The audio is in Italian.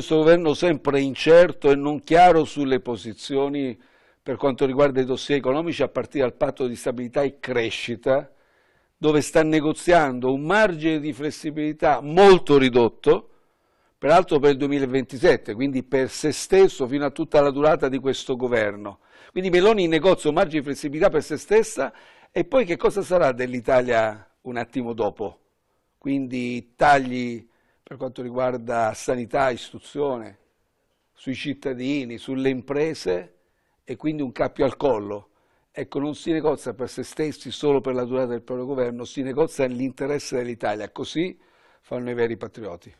questo governo sempre incerto e non chiaro sulle posizioni per quanto riguarda i dossier economici a partire dal patto di stabilità e crescita, dove sta negoziando un margine di flessibilità molto ridotto, peraltro per il 2027, quindi per se stesso fino a tutta la durata di questo governo. Quindi Meloni negozia un margine di flessibilità per se stessa e poi che cosa sarà dell'Italia un attimo dopo? Quindi tagli per quanto riguarda sanità, istruzione, sui cittadini, sulle imprese e quindi un cappio al collo. Ecco, non si negozia per se stessi solo per la durata del proprio governo, si negozia nell'interesse dell'Italia. Così fanno i veri patrioti.